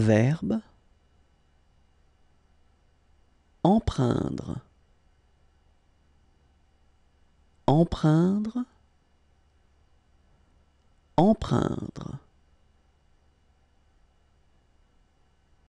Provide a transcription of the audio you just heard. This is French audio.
Verbe empreindre empreindre empreindre